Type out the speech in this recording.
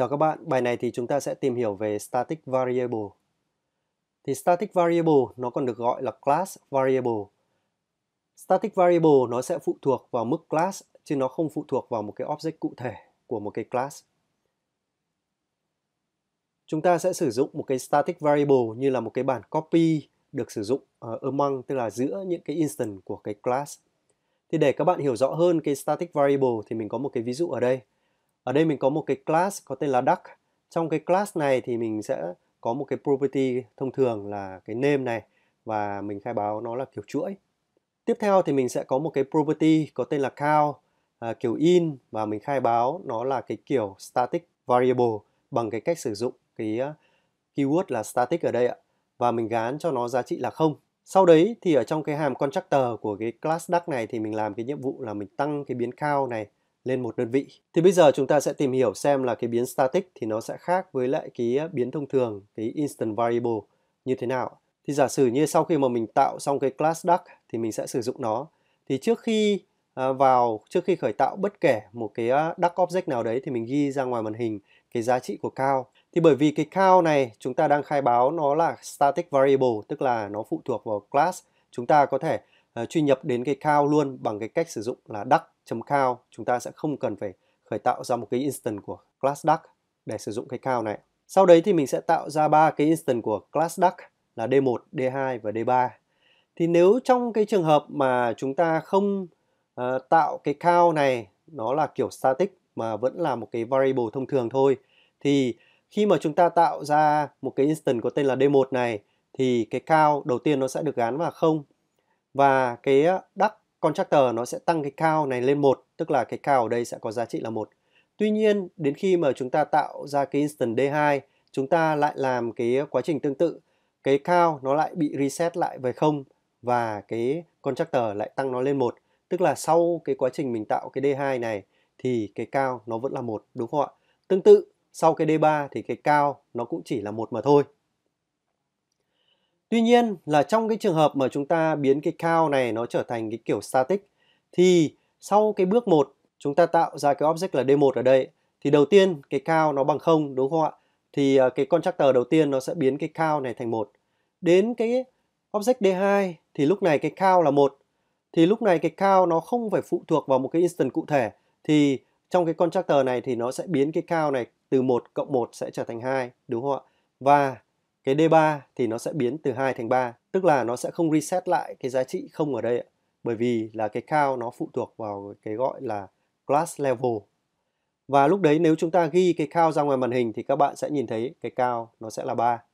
Chào các bạn, bài này thì chúng ta sẽ tìm hiểu về static variable. Thì static variable nó còn được gọi là class variable. Static variable nó sẽ phụ thuộc vào mức class chứ nó không phụ thuộc vào một cái object cụ thể của một cái class. Chúng ta sẽ sử dụng một cái static variable như là một cái bản copy được sử dụng ở ờ, among tức là giữa những cái instance của cái class. Thì để các bạn hiểu rõ hơn cái static variable thì mình có một cái ví dụ ở đây ở đây mình có một cái class có tên là duck trong cái class này thì mình sẽ có một cái property thông thường là cái name này và mình khai báo nó là kiểu chuỗi tiếp theo thì mình sẽ có một cái property có tên là cow à, kiểu in và mình khai báo nó là cái kiểu static variable bằng cái cách sử dụng cái à, keyword là static ở đây ạ và mình gán cho nó giá trị là không sau đấy thì ở trong cái hàm constructor của cái class duck này thì mình làm cái nhiệm vụ là mình tăng cái biến cow này lên một đơn vị. Thì bây giờ chúng ta sẽ tìm hiểu xem là cái biến static thì nó sẽ khác với lại cái ờ, biến thông thường, cái instant variable như thế nào. Thì giả sử như sau khi mà mình tạo xong cái class duck thì mình sẽ sử dụng nó. Thì trước khi ờ, vào, trước khi khởi tạo bất kể một cái ờ, duck object nào đấy thì mình ghi ra ngoài màn hình cái giá trị của cao. Thì bởi vì cái cao này chúng ta đang khai báo nó là static variable, tức là nó phụ thuộc vào class. Chúng ta có thể uh, truy nhập đến cái cao luôn bằng cái cách sử dụng là duck chấm cao chúng ta sẽ không cần phải khởi tạo ra một cái instance của class duck để sử dụng cái cao này. Sau đấy thì mình sẽ tạo ra ba cái instance của class duck là D1, D2 và D3. Thì nếu trong cái trường hợp mà chúng ta không uh, tạo cái cao này nó là kiểu static mà vẫn là một cái variable thông thường thôi thì khi mà chúng ta tạo ra một cái instance có tên là D1 này thì cái cao đầu tiên nó sẽ được gắn vào không và cái duck contractor nó sẽ tăng cái cao này lên một tức là cái cao ở đây sẽ có giá trị là một tuy nhiên đến khi mà chúng ta tạo ra cái instant d2 chúng ta lại làm cái quá trình tương tự cái cao nó lại bị reset lại về không và cái contractor lại tăng nó lên một tức là sau cái quá trình mình tạo cái d2 này thì cái cao nó vẫn là một đúng không ạ tương tự sau cái d3 thì cái cao nó cũng chỉ là một mà thôi Tuy nhiên là trong cái trường hợp mà chúng ta biến cái cao này nó trở thành cái kiểu static thì sau cái bước 1 chúng ta tạo ra cái object là D1 ở đây thì đầu tiên cái cao nó bằng không đúng không ạ? Thì à, cái constructor đầu tiên nó sẽ biến cái cao này thành một. Đến cái object D2 thì lúc này cái cao là một. Thì lúc này cái cao nó không phải phụ thuộc vào một cái instance cụ thể thì trong cái constructor này thì nó sẽ biến cái cao này từ 1 cộng 1 sẽ trở thành 2 đúng không ạ? Và cái D3 thì nó sẽ biến từ 2 thành 3, tức là nó sẽ không reset lại cái giá trị không ở đây ạ. Bởi vì là cái count nó phụ thuộc vào cái gọi là class level. Và lúc đấy nếu chúng ta ghi cái count ra ngoài màn hình thì các bạn sẽ nhìn thấy cái count nó sẽ là 3.